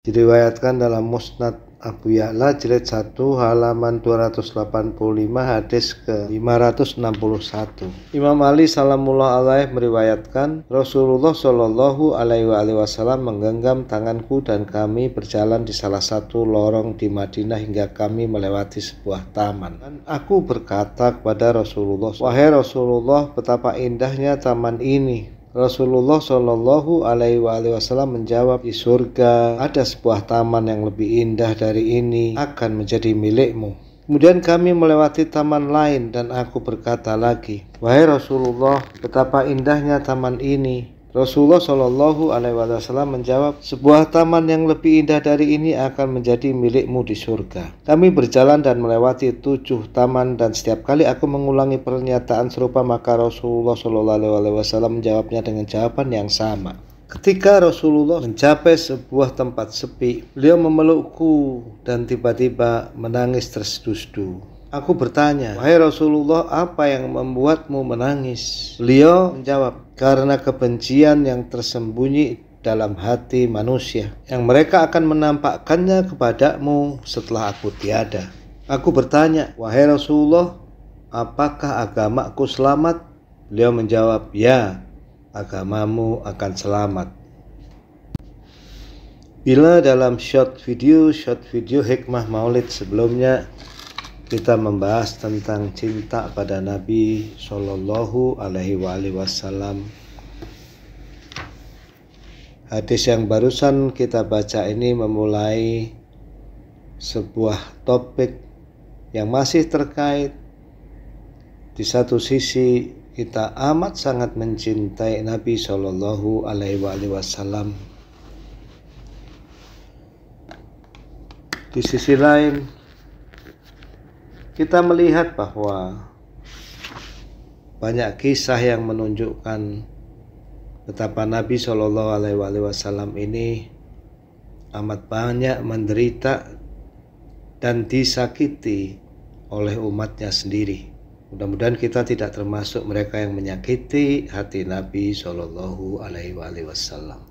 Diriwayatkan dalam Musnad Abu Ya'la jilid 1 halaman 285 hadis ke 561. Imam Ali salamullah alaih meriwayatkan Rasulullah shallallahu alaihi wasallam menggenggam tanganku dan kami berjalan di salah satu lorong di Madinah hingga kami melewati sebuah taman. Dan aku berkata kepada Rasulullah, "Wahai Rasulullah, betapa indahnya taman ini. Rasulullah Shallallahu Alaihi Wasallam menjawab di surga ada sebuah taman yang lebih indah dari ini akan menjadi milikmu. Kemudian kami melewati taman lain dan aku berkata lagi, Wahai Rasulullah, betapa indahnya taman ini. Rasulullah Shallallahu Alaihi Wasallam menjawab, sebuah taman yang lebih indah dari ini akan menjadi milikmu di surga. Kami berjalan dan melewati tujuh taman dan setiap kali aku mengulangi pernyataan serupa maka Rasulullah Shallallahu Alaihi Wasallam menjawabnya dengan jawaban yang sama. Ketika Rasulullah mencapai sebuah tempat sepi, beliau memelukku dan tiba-tiba menangis terseduh Aku bertanya, "Wahai Rasulullah, apa yang membuatmu menangis?" Beliau menjawab, "Karena kebencian yang tersembunyi dalam hati manusia, yang mereka akan menampakkannya kepadamu setelah aku tiada." Aku bertanya, "Wahai Rasulullah, apakah agamaku selamat?" Beliau menjawab, "Ya, agamamu akan selamat." Bila dalam short video, short video hikmah maulid sebelumnya kita membahas tentang cinta pada Nabi Shallallahu Alaihi Wasallam. Hadis yang barusan kita baca ini memulai sebuah topik yang masih terkait. Di satu sisi kita amat sangat mencintai Nabi Shallallahu Alaihi Wasallam. Di sisi lain kita melihat bahwa banyak kisah yang menunjukkan betapa Nabi Shallallahu Alaihi Wasallam ini amat banyak menderita dan disakiti oleh umatnya sendiri. Mudah-mudahan kita tidak termasuk mereka yang menyakiti hati Nabi Shallallahu Alaihi Wasallam.